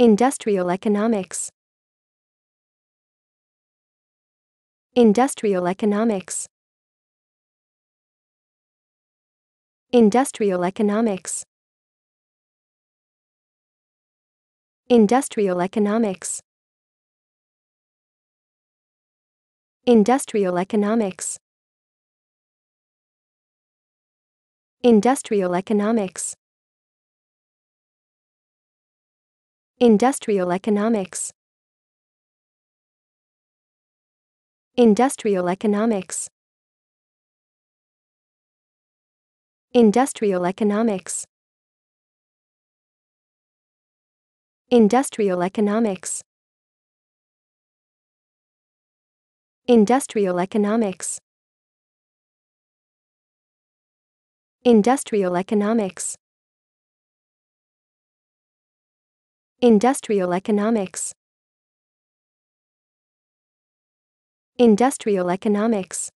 Industrial economics. Industrial economics. Industrial economics. Industrial economics. Industrial economics. Industrial economics. Industrial economics. Industrial economics. Industrial economics. Industrial economics. Industrial economics. Industrial economics. Industrial economics Industrial economics